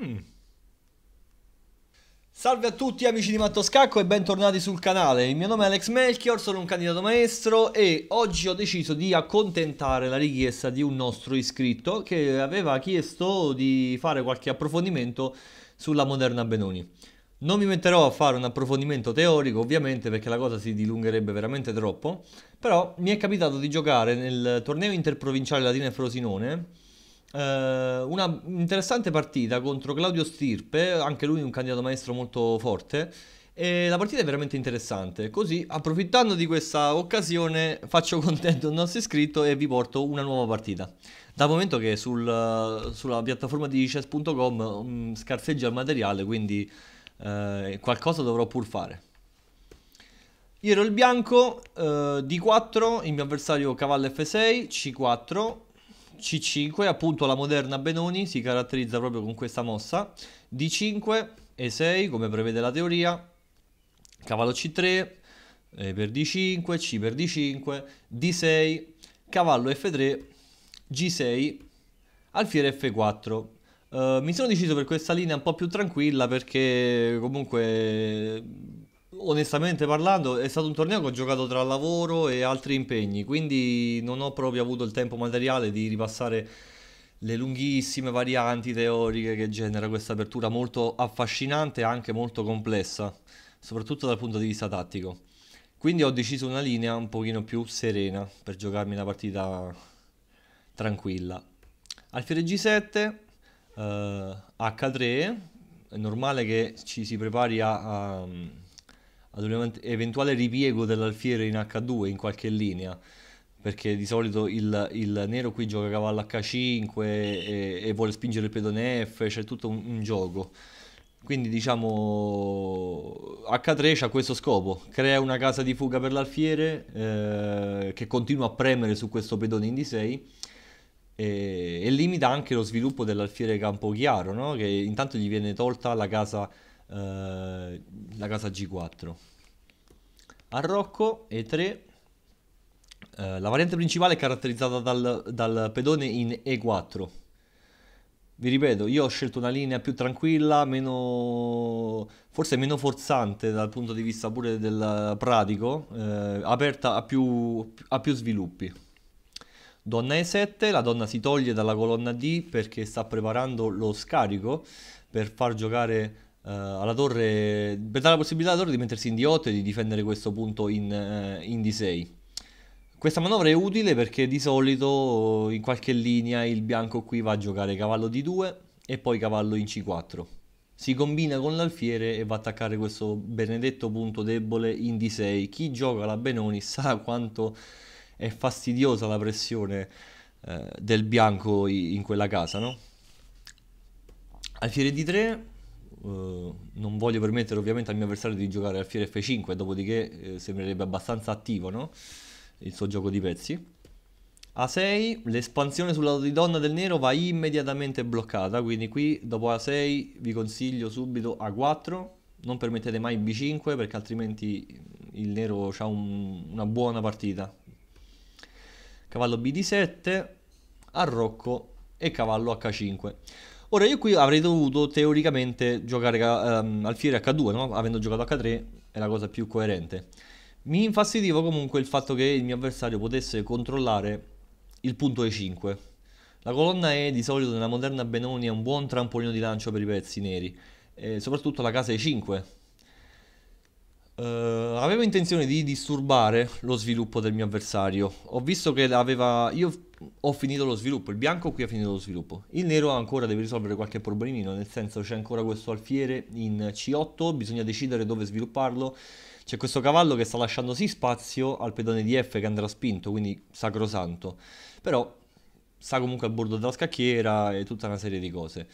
Mm. Salve a tutti amici di Mattoscacco e bentornati sul canale. Il mio nome è Alex Melchior, sono un candidato maestro e oggi ho deciso di accontentare la richiesta di un nostro iscritto che aveva chiesto di fare qualche approfondimento sulla moderna Benoni. Non mi metterò a fare un approfondimento teorico ovviamente perché la cosa si dilungherebbe veramente troppo, però mi è capitato di giocare nel torneo interprovinciale Latina e Frosinone eh, una interessante partita contro Claudio Stirpe, anche lui un candidato maestro molto forte. E la partita è veramente interessante. Così, approfittando di questa occasione, faccio contento il nostro iscritto e vi porto una nuova partita. Dal momento che sul, sulla piattaforma di chess.com mm, scarseggia il materiale, quindi eh, qualcosa dovrò pur fare. Io ero il bianco, eh, D4, il mio avversario cavallo F6, C4, c5, appunto la moderna Benoni si caratterizza proprio con questa mossa, D5, E6 come prevede la teoria, cavallo C3, e per D5, C per D5, D6, cavallo F3, G6, alfiere F4. Uh, eh, mi sono deciso per questa linea un po' più tranquilla perché comunque Onestamente parlando, è stato un torneo che ho giocato tra lavoro e altri impegni, quindi non ho proprio avuto il tempo materiale di ripassare le lunghissime varianti teoriche che genera questa apertura molto affascinante e anche molto complessa, soprattutto dal punto di vista tattico. Quindi ho deciso una linea un pochino più serena per giocarmi una partita tranquilla. Alfiere G7, eh, H3, è normale che ci si prepari a, a ad un eventuale ripiego dell'alfiere in H2 in qualche linea perché di solito il, il nero qui gioca cavallo H5 e, e, vuole spingere il pedone F, c'è tutto un, un, gioco. Quindi diciamo H3 ha questo scopo, crea una casa di fuga per l'alfiere eh, che continua a premere su questo pedone in D6 e, e limita anche lo sviluppo dell'alfiere campo chiaro, no? che intanto gli viene tolta la casa eh, la casa G4. A Rocco E3 eh, la variante principale è caratterizzata dal, dal pedone in E4. Vi ripeto, io ho scelto una linea più tranquilla, meno, forse meno forzante dal punto di vista pure del pratico, eh, aperta a più, a più sviluppi. Donna E7, la donna si toglie dalla colonna D perché sta preparando lo scarico per far giocare uh, alla torre, per dare la possibilità alla torre di mettersi in D8 e di difendere questo punto in, uh, in D6. Questa manovra è utile perché di solito eh, in qualche linea il bianco qui va a giocare cavallo D2 e poi cavallo in C4. Si combina con l'alfiere e va a attaccare questo benedetto punto debole in D6. Chi gioca la Benoni sa quanto è fastidiosa la pressione eh, del bianco in quella casa, no? Alfiere D3 eh, non voglio permettere ovviamente al mio avversario di giocare al alfiere F5, dopodiché eh, sembrerebbe abbastanza attivo no? il suo gioco di pezzi. A6, l'espansione sul lato di donna del nero va immediatamente bloccata, quindi qui dopo A6 vi consiglio subito A4, non permettete mai B5 perché altrimenti il nero ha un, una buona partita. Cavallo bd 7, arrocco e cavallo H5. Ora io qui avrei dovuto teoricamente giocare um, eh, alfiere H2, no? avendo giocato H3 è la cosa più coerente. Mi infastidivo comunque il fatto che il mio avversario potesse controllare il punto E5. La colonna E di solito nella moderna Benoni è un buon trampolino di lancio per i pezzi neri, e soprattutto la casa E5. Uh, eh, avevo intenzione di disturbare lo sviluppo del mio avversario. Ho visto che aveva... Io ho finito lo sviluppo, il bianco qui ha finito lo sviluppo, il nero ancora deve risolvere qualche problemino, nel senso c'è ancora questo alfiere in C8, bisogna decidere dove svilupparlo, c'è questo cavallo che sta lasciando sì spazio al pedone di F che andrà spinto, quindi sacrosanto, però sta comunque al bordo della scacchiera e tutta una serie di cose.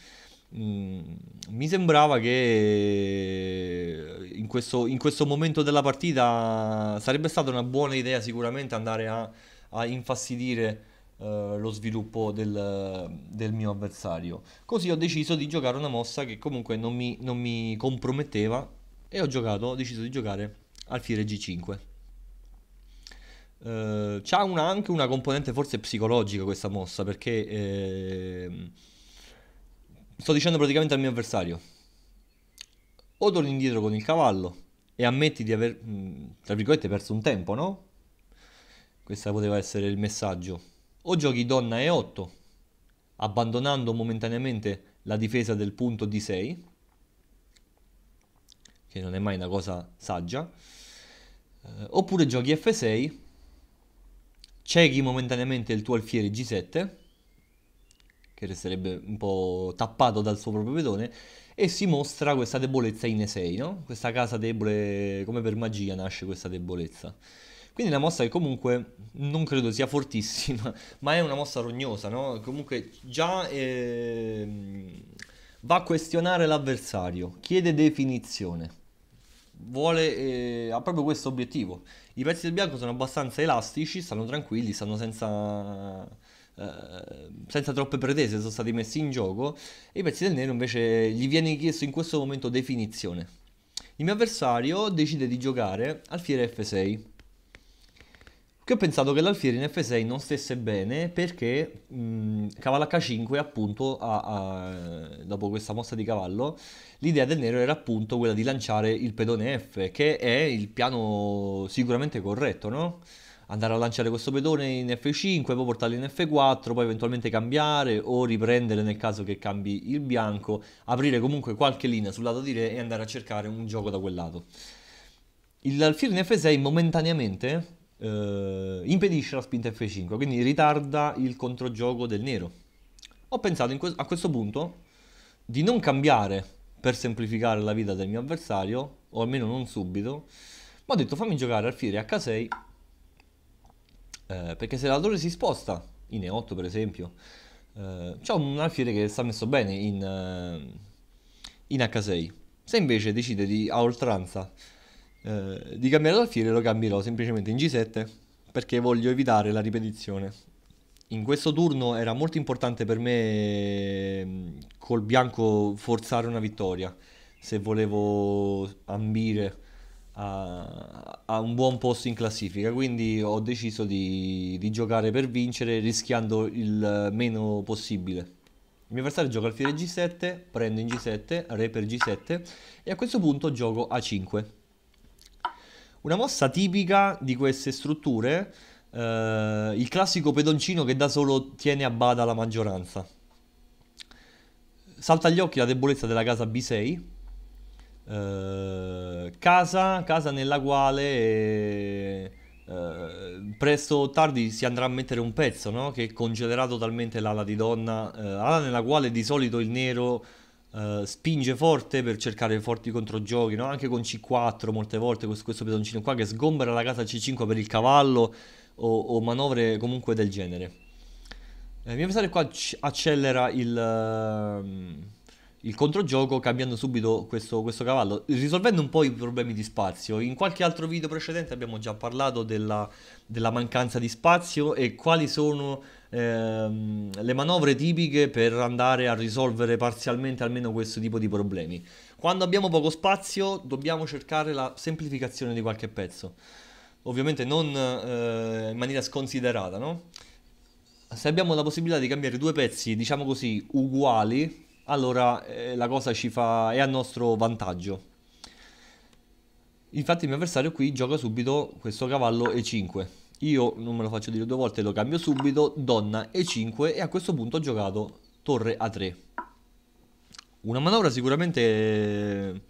Mm, mi sembrava che in questo, in questo momento della partita sarebbe stata una buona idea sicuramente andare a, a infastidire eh, lo sviluppo del, del, mio avversario. Così ho deciso di giocare una mossa che comunque non mi, non mi comprometteva e ho, giocato, ho deciso di giocare alfiere G5. Eh, c'ha una, anche una componente forse psicologica questa mossa perché eh, sto dicendo praticamente al mio avversario o torni indietro con il cavallo e ammetti di aver, tra virgolette, perso un tempo, no? Questo poteva essere il messaggio o giochi donna E8, abbandonando momentaneamente la difesa del punto D6, che non è mai una cosa saggia, eh, oppure giochi F6, ciechi momentaneamente il tuo alfiere G7, che resterebbe un po' tappato dal suo proprio pedone, e si mostra questa debolezza in E6, no? Questa casa debole, come per magia nasce questa debolezza. Quindi una mossa che comunque non credo sia fortissima, ma è una mossa rognosa, no? Comunque già eh, va a questionare l'avversario, chiede definizione. Vuole, eh, ha proprio questo obiettivo. I pezzi del bianco sono abbastanza elastici, stanno tranquilli, stanno senza, eh, senza troppe pretese, sono stati messi in gioco. E i pezzi del nero invece gli viene chiesto in questo momento definizione. Il mio avversario decide di giocare al fiere F6 che ho pensato che l'Alfieri in F6 non stesse bene perché mh, cavallo H5 appunto a, a, dopo questa mossa di cavallo l'idea del nero era appunto quella di lanciare il pedone F che è il piano sicuramente corretto no? andare a lanciare questo pedone in F5 poi portarlo in F4 poi eventualmente cambiare o riprendere nel caso che cambi il bianco aprire comunque qualche linea sul lato di re e andare a cercare un gioco da quel lato l'alfiere in F6 momentaneamente eh, impedisce la spinta F5, quindi ritarda il controgioco del nero. Ho pensato que a questo punto di non cambiare per semplificare la vita del mio avversario, o almeno non subito, ma ho detto fammi giocare alfiere H6, eh, perché se l'altore si sposta, in E8 per esempio, eh, c'è un alfiere che sta messo bene in, eh, in H6, se invece decide di a oltranza eh, di cambiare l'alfiere lo cambierò semplicemente in G7 perché voglio evitare la ripetizione. In questo turno era molto importante per me mm, col bianco forzare una vittoria se volevo ambire a, a, un buon posto in classifica. Quindi ho deciso di, di giocare per vincere rischiando il meno possibile. Il mio avversario gioca alfiere G7, prendo in G7, re per G7 e a questo punto gioco A5. Una mossa tipica di queste strutture, eh, il classico pedoncino che da solo tiene a bada la maggioranza. Salta agli occhi la debolezza della casa B6, eh, casa, casa, nella quale eh, presto o tardi si andrà a mettere un pezzo no? che congelerà totalmente l'ala di donna, eh, ala nella quale di solito il nero eh, spinge forte per cercare forti controgiochi, no? anche con C4 molte volte questo, questo pedoncino qua che sgombera la casa C5 per il cavallo o, o manovre comunque del genere. Eh, mio avversario qua accelera il, uh, il, controgioco cambiando subito questo, questo, cavallo, risolvendo un po' i problemi di spazio. In qualche altro video precedente abbiamo già parlato della, della mancanza di spazio e quali sono ehm, le manovre tipiche per andare a risolvere parzialmente almeno questo tipo di problemi. Quando abbiamo poco spazio dobbiamo cercare la semplificazione di qualche pezzo, ovviamente non eh, in maniera sconsiderata, no? Se abbiamo la possibilità di cambiare due pezzi, diciamo così, uguali, allora eh, la cosa ci fa, è a nostro vantaggio. Infatti il mio avversario qui gioca subito questo cavallo E5 io non me lo faccio dire due volte, lo cambio subito, donna E5 e a questo punto ho giocato torre A3. Una manovra sicuramente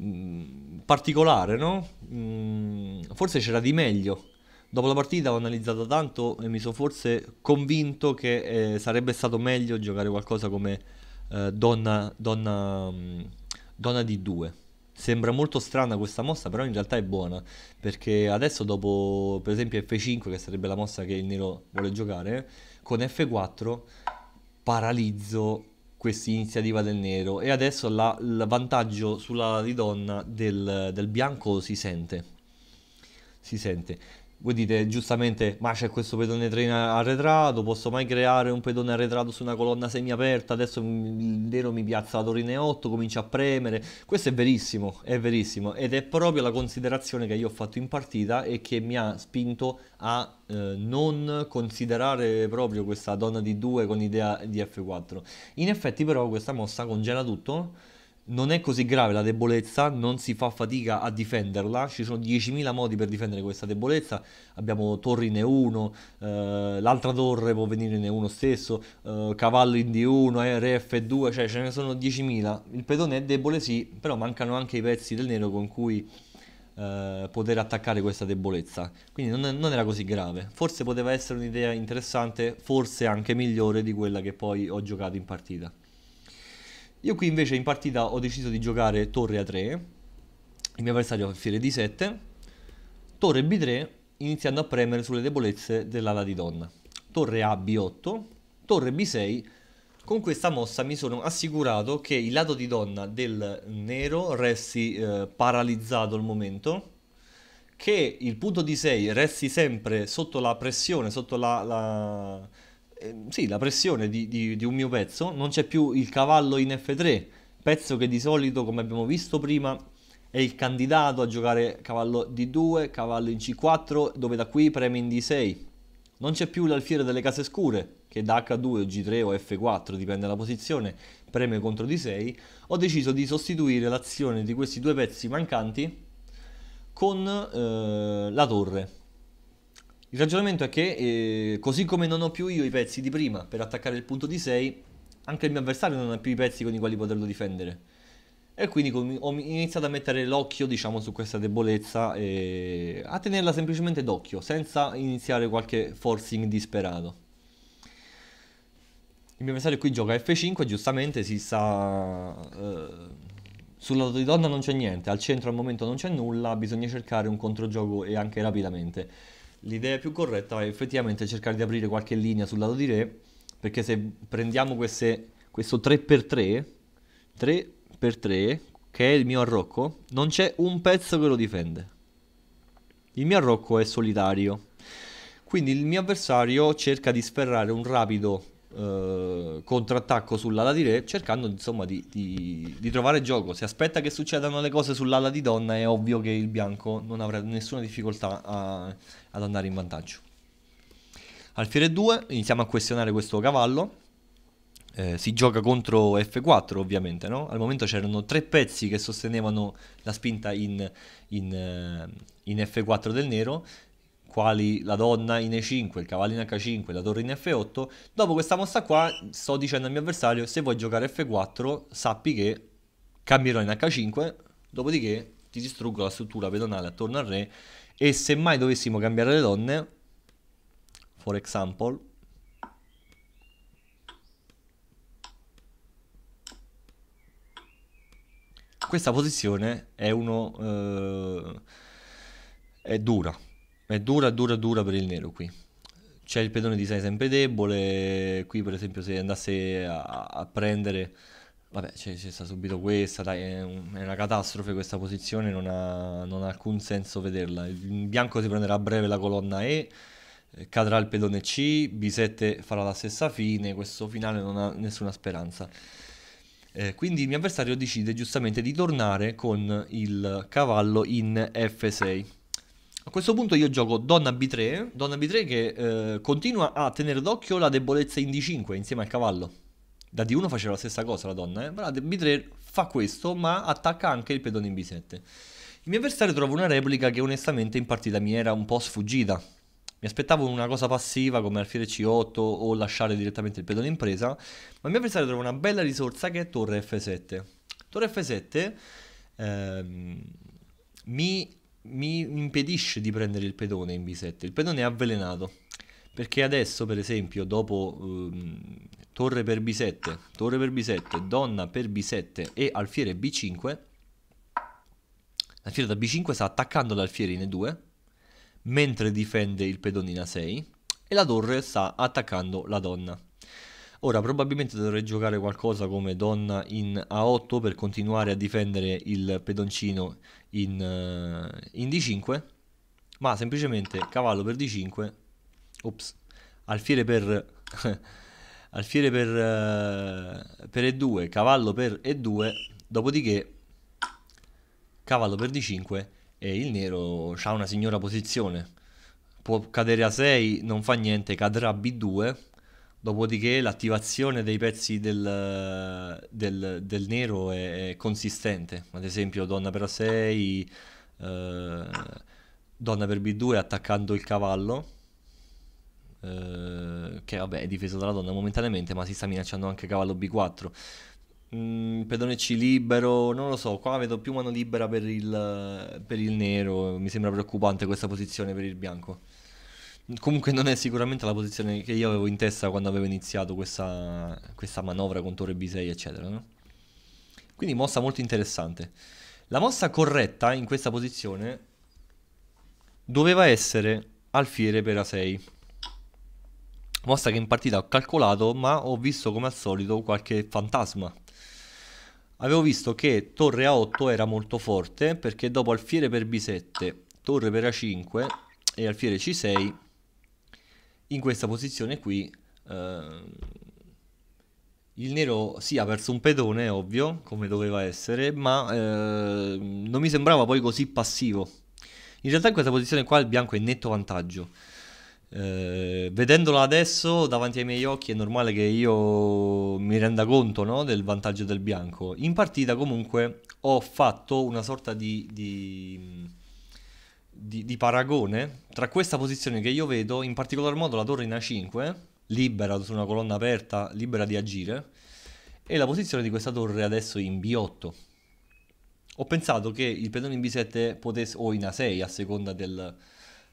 mm, particolare, no? Mm, forse c'era di meglio. Dopo la partita ho analizzato tanto e mi sono forse convinto che eh, sarebbe stato meglio giocare qualcosa come eh, donna, donna, mm, donna di 2 Sembra molto strana questa mossa, però in realtà è buona, perché adesso dopo per esempio F5, che sarebbe la mossa che il nero vuole giocare, con F4 paralizzo questa iniziativa del nero e adesso la, il vantaggio sulla ridonna del, del bianco si sente. Si sente voi dite giustamente, ma c'è questo pedone train arretrato, posso mai creare un pedone arretrato su una colonna semiaperta, adesso il nero mi piazza la torine 8, comincia a premere. Questo è verissimo, è verissimo ed è proprio la considerazione che io ho fatto in partita e che mi ha spinto a eh, non considerare proprio questa donna di 2 con idea di F4. In effetti però questa mossa congela tutto non è così grave la debolezza, non si fa fatica a difenderla, ci sono 10.000 modi per difendere questa debolezza, abbiamo torri in E1, eh, l'altra torre può venire in E1 stesso, eh, cavallo in D1, eh, re F2, cioè ce ne sono 10.000, il pedone è debole sì, però mancano anche i pezzi del nero con cui eh, poter attaccare questa debolezza, quindi non, non era così grave, forse poteva essere un'idea interessante, forse anche migliore di quella che poi ho giocato in partita. Io qui invece in partita ho deciso di giocare torre a 3, il mio avversario fa fiere di 7, torre b3 iniziando a premere sulle debolezze dell'ala di donna, torre a b8, torre b6, con questa mossa mi sono assicurato che il lato di donna del nero resti eh, paralizzato al momento, che il punto d 6 resti sempre sotto la pressione, sotto la, la Ehm, sì, la pressione di, di, di un mio pezzo, non c'è più il cavallo in F3, pezzo che di solito, come abbiamo visto prima, è il candidato a giocare cavallo D2, cavallo in C4, dove da qui preme in D6. Non c'è più l'alfiere delle case scure, che da H2 G3 o F4, dipende dalla posizione, preme contro D6. Ho deciso di sostituire l'azione di questi due pezzi mancanti con eh, la torre. Il ragionamento è che eh, così come non ho più io i pezzi di prima per attaccare il punto di 6, anche il mio avversario non ha più i pezzi con i quali poterlo difendere. E quindi ho iniziato a mettere l'occhio diciamo, su questa debolezza e a tenerla semplicemente d'occhio, senza iniziare qualche forcing disperato. Il mio avversario qui gioca F5, giustamente si sa... Eh, sul lato di donna non c'è niente, al centro al momento non c'è nulla, bisogna cercare un controgioco e anche rapidamente l'idea più corretta è effettivamente cercare di aprire qualche linea sul lato di re, perché se prendiamo queste, questo 3x3, 3x3, che è il mio arrocco, non c'è un pezzo che lo difende. Il mio arrocco è solitario. Quindi il mio avversario cerca di sferrare un rapido eh, contrattacco sull'ala di re, cercando insomma di, di, di, trovare gioco. si aspetta che succedano le cose sull'ala di donna, è ovvio che il bianco non avrà nessuna difficoltà a, ad andare in vantaggio. Alfiere 2, iniziamo a questionare questo cavallo. Eh, si gioca contro F4 ovviamente, no? Al momento c'erano tre pezzi che sostenevano la spinta in, in, eh, in F4 del nero quali la donna in E5, il cavallo in H5, la torre in F8, dopo questa mossa qua sto dicendo al mio avversario se vuoi giocare F4 sappi che cambierò in H5, dopodiché ti distruggo la struttura pedonale attorno al re e se mai dovessimo cambiare le donne, for example, questa posizione è uno... Eh, è dura ma è dura, dura, dura per il nero qui. C'è il pedone di 6 sempre debole, qui per esempio se andasse a, a prendere... Vabbè, c'è, sta subito questa, dai, è, un, è, una catastrofe questa posizione, non ha, non ha alcun senso vederla. Il bianco si prenderà a breve la colonna E, eh, cadrà il pedone C, B7 farà la stessa fine, questo finale non ha nessuna speranza. Eh, quindi il mio avversario decide giustamente di tornare con il cavallo in F6. A questo punto io gioco donna b3, donna b3 che eh, continua a tenere d'occhio la debolezza in d5 insieme al cavallo. Da d1 faceva la stessa cosa la donna, eh? però b3 fa questo ma attacca anche il pedone in b7. Il mio avversario trova una replica che onestamente in partita mi era un po' sfuggita. Mi aspettavo una cosa passiva come alfiere c8 o lasciare direttamente il pedone in presa, ma il mio avversario trova una bella risorsa che è torre f7. Torre f7 ehm, mi mi impedisce di prendere il pedone in B7. Il pedone è avvelenato. Perché adesso, per esempio, dopo ehm, torre per B7, torre per B7, donna per B7 e alfiere B5, l'alfiere da B5 sta attaccando l'alfiere in E2, mentre difende il pedone in A6, e la torre sta attaccando la donna. Ora probabilmente dovrei giocare qualcosa come donna in A8 per continuare a difendere il pedoncino in, eh, in D5, ma semplicemente cavallo per D5, ops, alfiere per... alfiere per, eh, per E2, cavallo per E2, dopodiché cavallo per D5 e il nero ha una signora posizione. Può cadere a 6, non fa niente, cadrà B2 Dopodiché l'attivazione dei pezzi del, del, del nero è, è, consistente, ad esempio donna per A6, eh, donna per B2 attaccando il cavallo, eh, che vabbè è difeso dalla donna momentaneamente ma si sta minacciando anche cavallo B4. Mm, pedone C libero, non lo so, qua vedo più mano libera per il, per il nero, mi sembra preoccupante questa posizione per il bianco comunque non è sicuramente la posizione che io avevo in testa quando avevo iniziato questa, questa manovra con torre B6 eccetera no? quindi mossa molto interessante la mossa corretta in questa posizione doveva essere alfiere per A6 mossa che in partita ho calcolato ma ho visto come al solito qualche fantasma avevo visto che torre A8 era molto forte perché dopo alfiere per B7 torre per A5 e alfiere C6 in questa posizione qui eh, il nero si sì, ha perso un pedone, ovvio, come doveva essere, ma eh, non mi sembrava poi così passivo. In realtà in questa posizione qua il bianco è in netto vantaggio. Eh, vedendola adesso davanti ai miei occhi è normale che io mi renda conto no, del vantaggio del bianco. In partita comunque ho fatto una sorta di, di di, di, paragone tra questa posizione che io vedo, in particolar modo la torre in A5, libera su una colonna aperta, libera di agire, e la posizione di questa torre adesso in B8. Ho pensato che il pedone in B7 potesse, o in A6 a seconda del,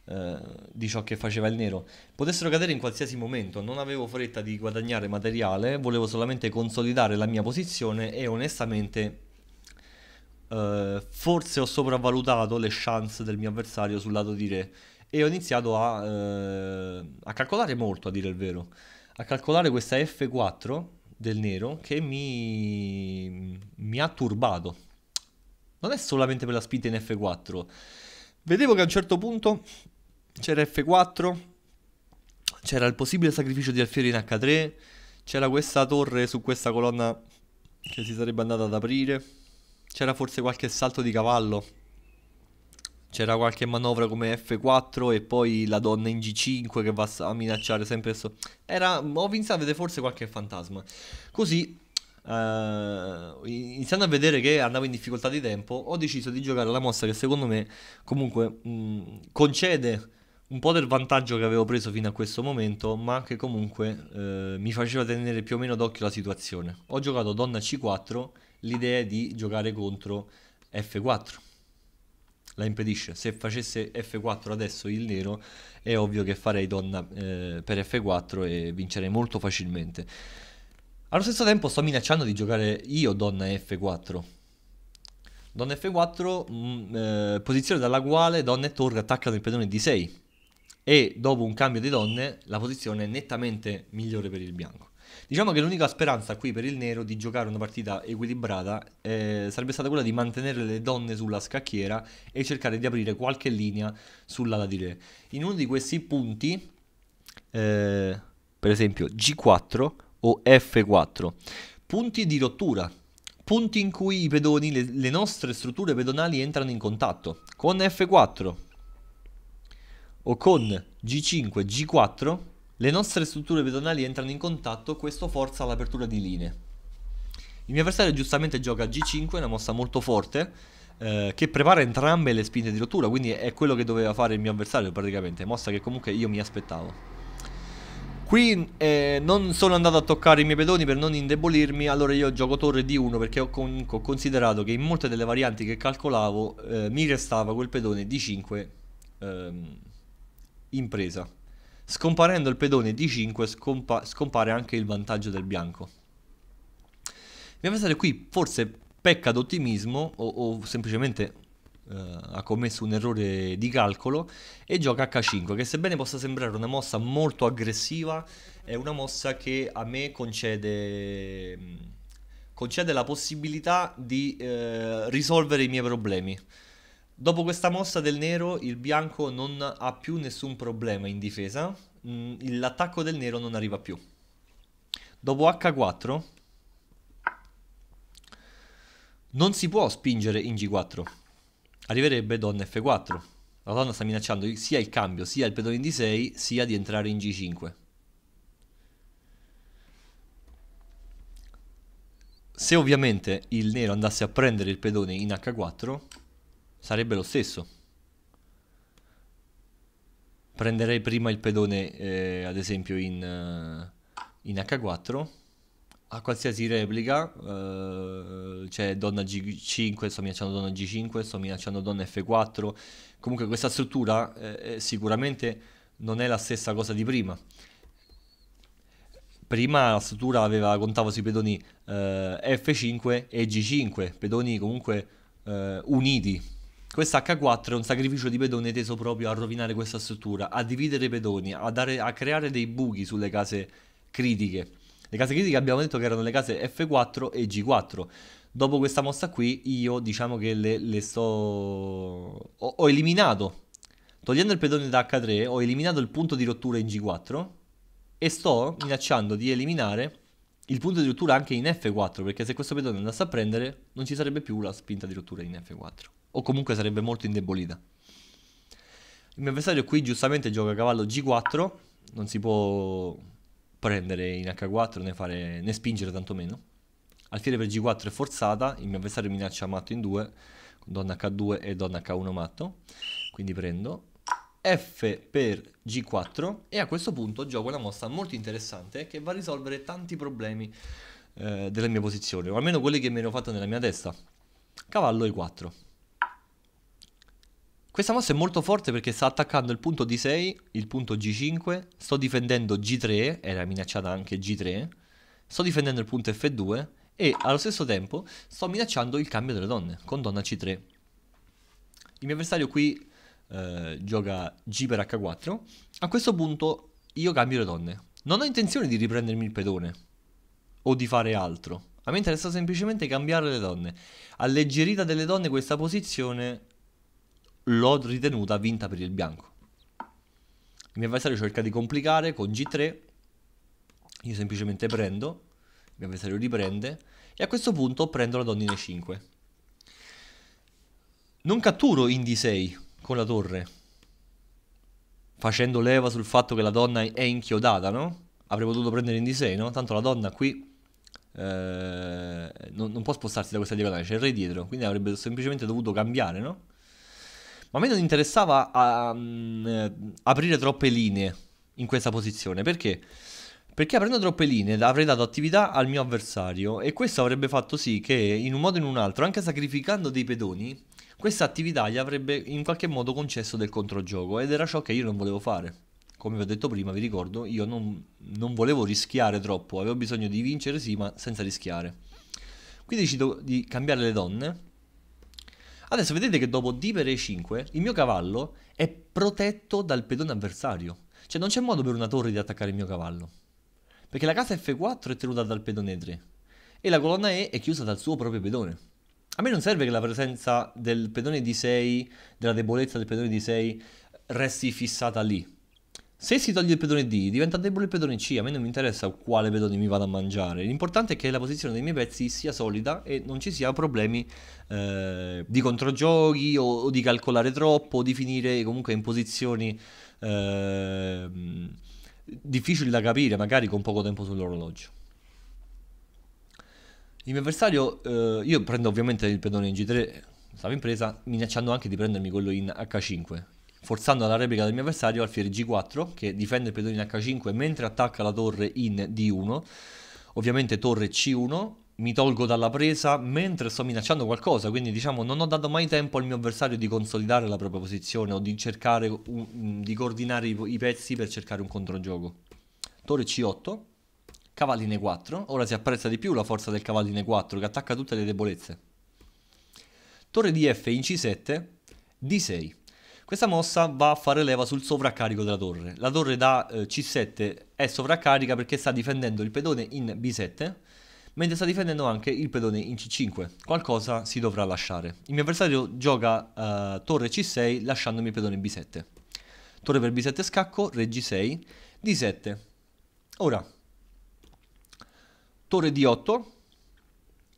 eh, di ciò che faceva il nero, potessero cadere in qualsiasi momento. Non avevo fretta di guadagnare materiale, volevo solamente consolidare la mia posizione e onestamente eh, forse ho sopravvalutato le chance del mio avversario sul lato di re e ho iniziato a, eh, a calcolare molto, a dire il vero, a calcolare questa F4 del nero che mi, mi ha turbato. Non è solamente per la spinta in F4. Vedevo che a un certo punto c'era F4, c'era il possibile sacrificio di alfiere in H3, c'era questa torre su questa colonna che si sarebbe andata ad aprire. C'era forse qualche salto di cavallo. C'era qualche manovra come F4 e poi la donna in G5 che va a minacciare sempre so Era, ho iniziato a vedere forse qualche fantasma. Così, eh, iniziando a vedere che andavo in difficoltà di tempo, ho deciso di giocare la mossa che secondo me comunque mh, mm, concede un po' del vantaggio che avevo preso fino a questo momento, ma che comunque eh, mi faceva tenere più o meno d'occhio la situazione. Ho giocato donna C4 l'idea di giocare contro F4. La impedisce. Se facesse F4 adesso il nero, è ovvio che farei donna eh, per F4 e vincerei molto facilmente. Allo stesso tempo sto minacciando di giocare io donna F4. Donna F4, mh, mm, eh, posizione dalla quale donna e torre attaccano il pedone D6. E dopo un cambio di donne, la posizione è nettamente migliore per il bianco. Diciamo che l'unica speranza qui per il nero di giocare una partita equilibrata eh, sarebbe stata quella di mantenere le donne sulla scacchiera e cercare di aprire qualche linea sull'ala di re. In uno di questi punti, eh, per esempio G4 o F4, punti di rottura, punti in cui i pedoni, le, le nostre strutture pedonali entrano in contatto con F4 o con G5, G4 le nostre strutture pedonali entrano in contatto, questo forza l'apertura di linee. Il mio avversario giustamente gioca G5, una mossa molto forte, eh, che prepara entrambe le spinte di rottura, quindi è quello che doveva fare il mio avversario praticamente, mossa che comunque io mi aspettavo. Qui eh, non sono andato a toccare i miei pedoni per non indebolirmi, allora io gioco torre D1 perché ho comunque considerato che in molte delle varianti che calcolavo eh, mi restava quel pedone D5 ehm, in presa. Scomparendo il pedone D5 scompa- scompare anche il vantaggio del bianco. Mi pensate qui forse pecca d'ottimismo o, o semplicemente eh, ha commesso un errore di calcolo e gioca H5 che sebbene possa sembrare una mossa molto aggressiva è una mossa che a me concede, mm, concede la possibilità di eh, risolvere i miei problemi Dopo questa mossa del nero il bianco non ha più nessun problema in difesa, mm, l'attacco del nero non arriva più. Dopo H4 non si può spingere in G4, arriverebbe donna F4. La donna sta minacciando sia il cambio, sia il pedone in D6, sia di entrare in G5. Se ovviamente il nero andasse a prendere il pedone in H4, sarebbe lo stesso. Prenderei prima il pedone, eh, ad esempio, in, eh, in, H4. A qualsiasi replica, eh, c'è donna G5, sto minacciando donna G5, sto minacciando donna F4. Comunque questa struttura eh, eh, sicuramente non è la stessa cosa di prima prima la struttura aveva, contava sui pedoni eh, F5 e G5, pedoni comunque eh, uniti, questa H4 è un sacrificio di pedone teso proprio a rovinare questa struttura, a dividere i pedoni, a, dare, a creare dei buchi sulle case critiche. Le case critiche abbiamo detto che erano le case F4 e G4. Dopo questa mossa qui io diciamo che le, le sto... Ho, ho, eliminato, togliendo il pedone da H3, ho eliminato il punto di rottura in G4 e sto minacciando di eliminare il punto di rottura anche in F4 perché se questo pedone andasse a prendere non ci sarebbe più la spinta di rottura in F4 o comunque sarebbe molto indebolita. Il mio avversario qui giustamente gioca cavallo g4, non si può prendere in h4 né, fare, né spingere tantomeno. Alfiere per g4 è forzata, il mio avversario minaccia matto in 2, donna h2 e donna h1 matto, quindi prendo. F per g4 e a questo punto gioco una mossa molto interessante che va a risolvere tanti problemi eh, della mia posizione, o almeno quelli che mi ero fatto nella mia testa. Cavallo e 4 questa mossa è molto forte perché sta attaccando il punto D6, il punto G5, sto difendendo G3, era minacciata anche G3, sto difendendo il punto F2 e allo stesso tempo sto minacciando il cambio delle donne con donna C3. Il mio avversario qui eh, gioca G per H4, a questo punto io cambio le donne. Non ho intenzione di riprendermi il pedone o di fare altro, a me interessa semplicemente cambiare le donne. Alleggerita delle donne questa posizione l'ho ritenuta vinta per il bianco. Il mio avversario cerca di complicare con G3, io semplicemente prendo, il mio avversario riprende e a questo punto prendo la donna in E5. Non catturo in D6 con la torre, facendo leva sul fatto che la donna è inchiodata, no? Avrei potuto prendere in D6, no? Tanto la donna qui eh, non, non, può spostarsi da questa diagonale, c'è il re dietro, quindi avrebbe semplicemente dovuto cambiare, no? Ma a me non interessava a, um, eh, aprire troppe linee in questa posizione. Perché? Perché aprendo troppe linee avrei dato attività al mio avversario e questo avrebbe fatto sì che in un modo o in un altro, anche sacrificando dei pedoni, questa attività gli avrebbe in qualche modo concesso del controgioco ed era ciò che io non volevo fare. Come vi ho detto prima, vi ricordo, io non, non volevo rischiare troppo, avevo bisogno di vincere sì, ma senza rischiare. Qui decido di cambiare le donne Adesso vedete che dopo D per E5 il mio cavallo è protetto dal pedone avversario. Cioè non c'è modo per una torre di attaccare il mio cavallo. Perché la casa F4 è tenuta dal pedone E3 e la colonna E è chiusa dal suo proprio pedone. A me non serve che la presenza del pedone D6, della debolezza del pedone D6, resti fissata lì se si toglie il pedone D diventa debole il pedone C, a me non mi interessa quale pedone mi vado a mangiare, l'importante è che la posizione dei miei pezzi sia solida e non ci siano problemi eh, di controgiochi o, o, di calcolare troppo o di finire comunque in posizioni eh, difficili da capire, magari con poco tempo sull'orologio. Il mio avversario, eh, io prendo ovviamente il pedone in G3, stavo in presa, minacciando anche di prendermi quello in H5, forzando la replica del mio avversario alfiere G4 che difende il pedone in H5 mentre attacca la torre in D1 ovviamente torre C1 mi tolgo dalla presa mentre sto minacciando qualcosa, quindi diciamo non ho dato mai tempo al mio avversario di consolidare la propria posizione o di cercare un, mm, di coordinare i, i, pezzi per cercare un controgioco. Torre C8, cavalline 4, ora si apprezza di più la forza del cavalline 4 che attacca tutte le debolezze. Torre DF in C7, D6. Questa mossa va a fare leva sul sovraccarico della torre. La torre da eh, C7 è sovraccarica perché sta difendendo il pedone in B7, mentre sta difendendo anche il pedone in C5. Qualcosa si dovrà lasciare. Il mio avversario gioca eh, torre C6 lasciandomi il pedone B7. Torre per B7 scacco, re G6, D7. Ora, torre D8,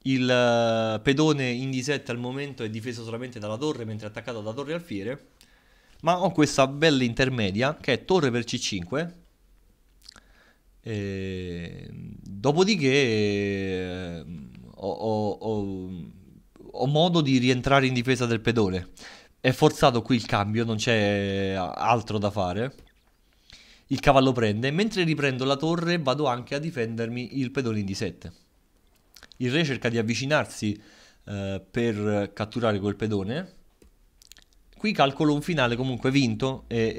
il eh, pedone in D7 al momento è difeso solamente dalla torre mentre è attaccato da torre alfiere ma ho questa bella intermedia che è torre per c5 e... dopodiché eh, ho, ho, ho, ho modo di rientrare in difesa del pedone è forzato qui il cambio non c'è altro da fare il cavallo prende mentre riprendo la torre vado anche a difendermi il pedone in d7 il re cerca di avvicinarsi eh, per catturare quel pedone Qui calcolo un finale comunque vinto e,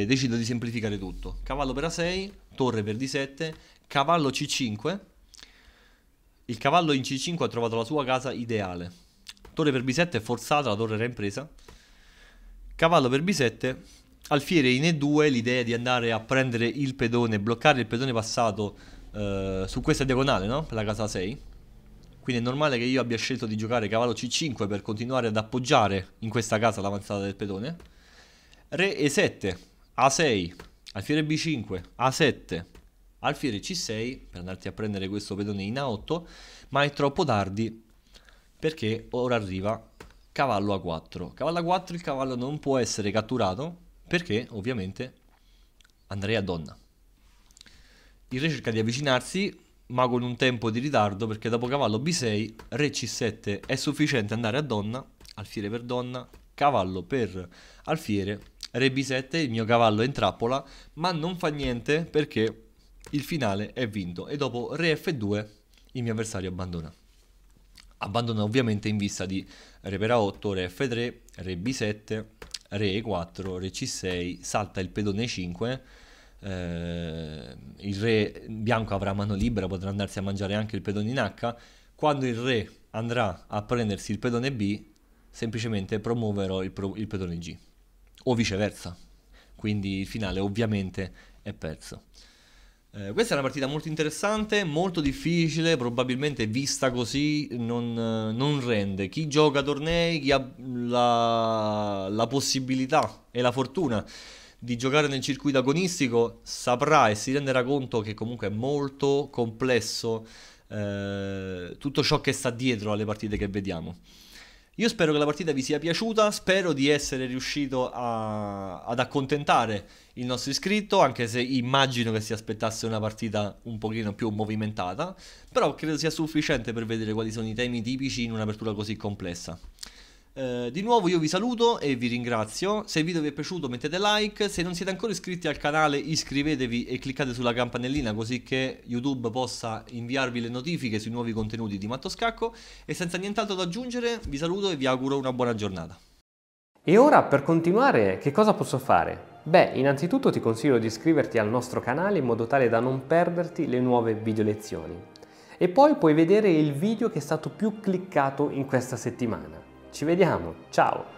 e decido di semplificare tutto. Cavallo per A6, torre per D7, cavallo C5. Il cavallo in C5 ha trovato la sua casa ideale. Torre per B7 è forzata, la torre era impresa Cavallo per B7, alfiere in E2, l'idea di andare a prendere il pedone, bloccare il pedone passato eh, su questa diagonale, no? per La casa 6 quindi è normale che io abbia scelto di giocare cavallo c5 per continuare ad appoggiare in questa casa l'avanzata del pedone. Re e7, a6, alfiere b5, a7, alfiere c6 per andarti a prendere questo pedone in a8, ma è troppo tardi perché ora arriva cavallo a4. Cavallo a4 il cavallo non può essere catturato perché ovviamente andrei a donna. Il re cerca di avvicinarsi, ma con un tempo di ritardo perché dopo cavallo b6, re c7 è sufficiente andare a donna, alfiere per donna, cavallo per alfiere, re b7, il mio cavallo è in trappola, ma non fa niente perché il finale è vinto e dopo re f2 il mio avversario abbandona. Abbandona ovviamente in vista di re per a8, re f3, re b7, re e4, re c6, salta il pedone 5 eh, il re bianco avrà mano libera, potrà andarsi a mangiare anche il pedone in H, quando il re andrà a prendersi il pedone B, semplicemente promuoverò il, pro il pedone G, o viceversa. Quindi il finale ovviamente è perso. Eh, questa è una partita molto interessante, molto difficile, probabilmente vista così non, non rende. Chi gioca tornei, chi ha la, la possibilità e la fortuna di giocare nel circuito agonistico saprà e si renderà conto che comunque è molto complesso eh, tutto ciò che sta dietro alle partite che vediamo. Io spero che la partita vi sia piaciuta, spero di essere riuscito a, ad accontentare il nostro iscritto, anche se immagino che si aspettasse una partita un pochino più movimentata, però credo sia sufficiente per vedere quali sono i temi tipici in un'apertura così complessa. Eh, di nuovo io vi saluto e vi ringrazio, se il video vi è piaciuto mettete like, se non siete ancora iscritti al canale iscrivetevi e cliccate sulla campanellina così che YouTube possa inviarvi le notifiche sui nuovi contenuti di Matto Scacco e senza nient'altro da aggiungere vi saluto e vi auguro una buona giornata. E ora per continuare che cosa posso fare? Beh, innanzitutto ti consiglio di iscriverti al nostro canale in modo tale da non perderti le nuove video lezioni. E poi puoi vedere il video che è stato più cliccato in questa settimana. Ci vediamo, ciao!